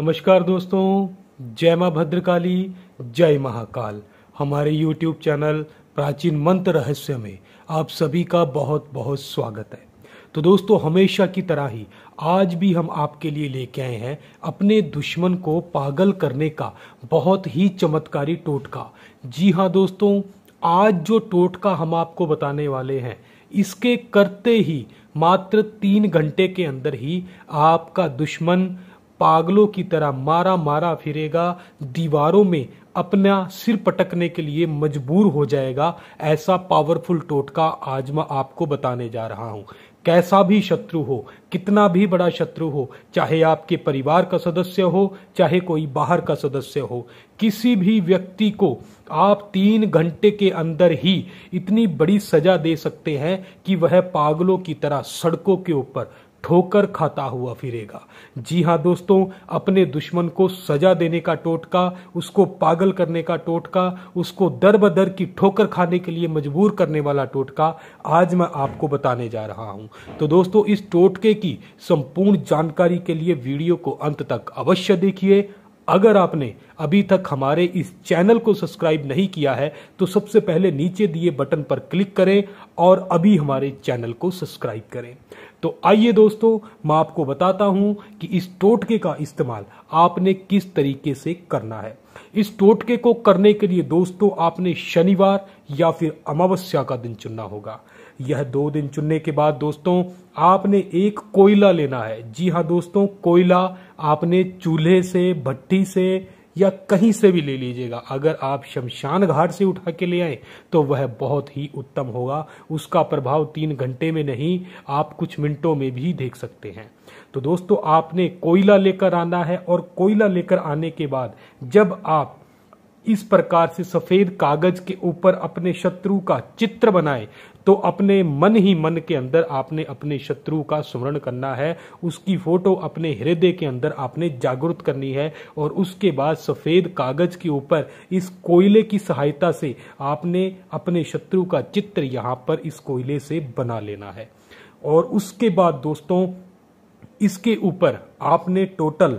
नमस्कार दोस्तों जय माँ भद्रकाली जय महाकाल हमारे यूट्यूब चैनल प्राचीन मंत्र रहस्य में आप सभी का बहुत बहुत स्वागत है तो दोस्तों हमेशा की तरह ही आज भी हम आपके लिए लेके आए हैं अपने दुश्मन को पागल करने का बहुत ही चमत्कारी टोटका जी हाँ दोस्तों आज जो टोटका हम आपको बताने वाले हैं इसके करते ही मात्र तीन घंटे के अंदर ही आपका दुश्मन पागलों की तरह मारा मारा फिरेगा दीवारों में अपना सिर पटकने के लिए मजबूर हो जाएगा ऐसा पावरफुल टोटका आज मैं आपको बताने जा रहा हूं कैसा भी शत्रु हो कितना भी बड़ा शत्रु हो चाहे आपके परिवार का सदस्य हो चाहे कोई बाहर का सदस्य हो किसी भी व्यक्ति को आप तीन घंटे के अंदर ही इतनी बड़ी सजा दे सकते हैं कि वह पागलों की तरह सड़कों के ऊपर ठोकर खाता हुआ फिरेगा जी हाँ दोस्तों अपने दुश्मन को सजा देने का टोटका उसको पागल करने का टोटका उसको दर बदर की ठोकर खाने के लिए मजबूर करने वाला टोटका आज मैं आपको बताने जा रहा हूँ तो दोस्तों इस टोटके की संपूर्ण जानकारी के लिए वीडियो को अंत तक अवश्य देखिए अगर आपने अभी तक हमारे इस चैनल को सब्सक्राइब नहीं किया है तो सबसे पहले नीचे दिए बटन पर क्लिक करें और अभी हमारे चैनल को सब्सक्राइब करें तो आइए दोस्तों मैं आपको बताता हूं कि इस टोटके का इस्तेमाल आपने किस तरीके से करना है इस टोटके को करने के लिए दोस्तों आपने शनिवार या फिर अमावस्या का दिन चुनना होगा यह दो दिन चुनने के बाद दोस्तों आपने एक कोयला लेना है जी हाँ दोस्तों कोयला आपने चूल्हे से भट्टी से या कहीं से भी ले लीजिएगा अगर आप शमशान घाट से उठा के ले आए तो वह बहुत ही उत्तम होगा उसका प्रभाव तीन घंटे में नहीं आप कुछ मिनटों में भी देख सकते हैं तो दोस्तों आपने कोयला लेकर आना है और कोयला लेकर आने के बाद जब आप इस प्रकार से सफेद कागज के ऊपर अपने शत्रु का चित्र बनाए तो अपने मन ही मन के अंदर आपने अपने शत्रु का स्मरण करना है उसकी फोटो अपने हृदय के अंदर आपने जागृत करनी है और उसके बाद सफ़ेद कागज के ऊपर इस कोयले की सहायता से आपने अपने शत्रु का चित्र यहाँ पर इस कोयले से बना लेना है और उसके बाद दोस्तों इसके ऊपर आपने टोटल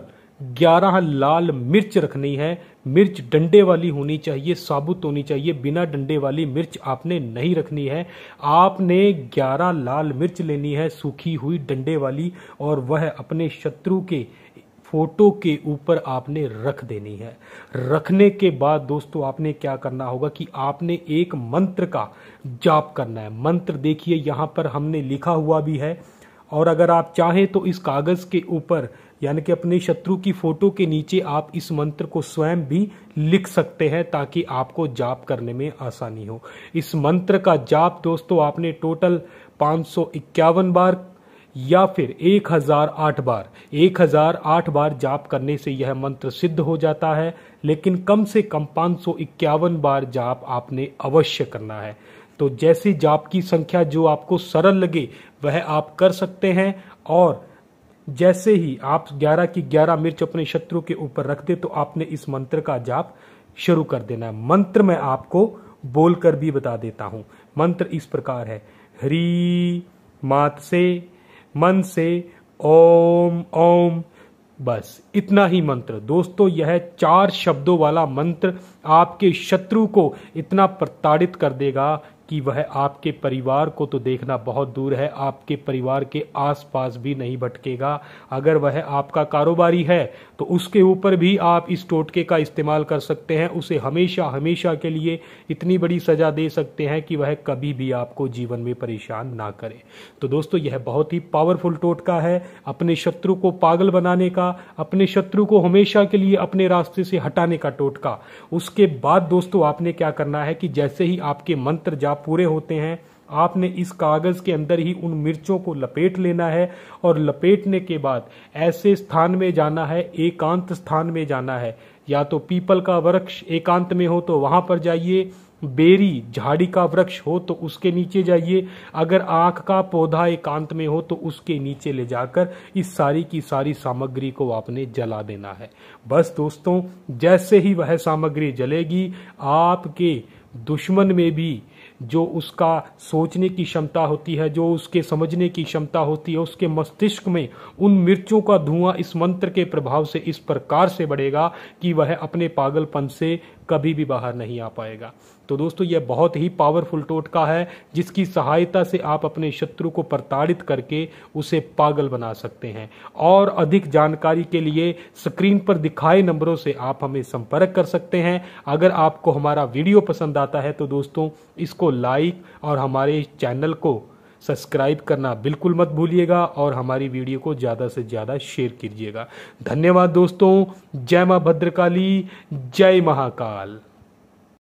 ग्यारह लाल मिर्च रखनी है मिर्च डंडे वाली होनी चाहिए साबुत होनी चाहिए बिना डंडे वाली मिर्च आपने नहीं रखनी है आपने ग्यारह लाल मिर्च लेनी है सूखी हुई डंडे वाली और वह अपने शत्रु के फोटो के ऊपर आपने रख देनी है रखने के बाद दोस्तों आपने क्या करना होगा कि आपने एक मंत्र का जाप करना है मंत्र देखिए यहाँ पर हमने लिखा हुआ भी है और अगर आप चाहें तो इस कागज़ के ऊपर यानी कि अपने शत्रु की फोटो के नीचे आप इस मंत्र को स्वयं भी लिख सकते हैं ताकि आपको जाप करने में आसानी हो इस मंत्र का जाप दोस्तों आपने टोटल पाँच बार या फिर 1008 बार 1008 बार जाप करने से यह मंत्र सिद्ध हो जाता है लेकिन कम से कम पाँच बार जाप आपने अवश्य करना है तो जैसी जाप की संख्या जो आपको सरल लगे वह आप कर सकते हैं और जैसे ही आप 11 की 11 मिर्च अपने शत्रु के ऊपर रख दे तो आपने इस मंत्र का जाप शुरू कर देना है मंत्र मैं आपको बोलकर भी बता देता हूं मंत्र इस प्रकार है हरी मात से मन से ओम ओम बस इतना ही मंत्र दोस्तों यह चार शब्दों वाला मंत्र आपके शत्रु को इतना प्रताड़ित कर देगा कि वह आपके परिवार को तो देखना बहुत दूर है आपके परिवार के आसपास भी नहीं भटकेगा अगर वह आपका कारोबारी है तो उसके ऊपर भी आप इस टोटके का इस्तेमाल कर सकते हैं उसे हमेशा हमेशा के लिए इतनी बड़ी सजा दे सकते हैं कि वह कभी भी आपको जीवन में परेशान ना करे तो दोस्तों यह बहुत ही पावरफुल टोटका है अपने शत्रु को पागल बनाने का अपने शत्रु को हमेशा के लिए अपने रास्ते से हटाने का टोटका उसके बाद दोस्तों आपने क्या करना है कि जैसे ही आपके मंत्र जाप पूरे होते हैं आपने इस कागज के अंदर ही उन मिर्चों को लपेट लेना है और लपेटने के बाद ऐसे स्थान में जाना है एकांत स्थान में जाना है या तो पीपल का वृक्ष एकांत में हो तो वहां पर जाइए बेरी झाड़ी का वृक्ष हो तो उसके नीचे जाइए अगर आंख का पौधा एकांत में हो तो उसके नीचे ले जाकर इस सारी की सारी सामग्री को आपने जला देना है बस दोस्तों जैसे ही वह सामग्री जलेगी आपके दुश्मन में भी जो उसका सोचने की क्षमता होती है जो उसके समझने की क्षमता होती है उसके मस्तिष्क में उन मिर्चों का धुआं इस मंत्र के प्रभाव से इस प्रकार से बढ़ेगा कि वह अपने पागलपन से कभी भी बाहर नहीं आ पाएगा तो दोस्तों यह बहुत ही पावरफुल टोटका है जिसकी सहायता से आप अपने शत्रु को प्रताड़ित करके उसे पागल बना सकते हैं और अधिक जानकारी के लिए स्क्रीन पर दिखाए नंबरों से आप हमें संपर्क कर सकते हैं अगर आपको हमारा वीडियो पसंद आता है तो दोस्तों इसको लाइक और हमारे चैनल को सब्सक्राइब करना बिल्कुल मत भूलिएगा और हमारी वीडियो को ज़्यादा से ज़्यादा शेयर कीजिएगा धन्यवाद दोस्तों जय माँ भद्रकाली जय महाकाल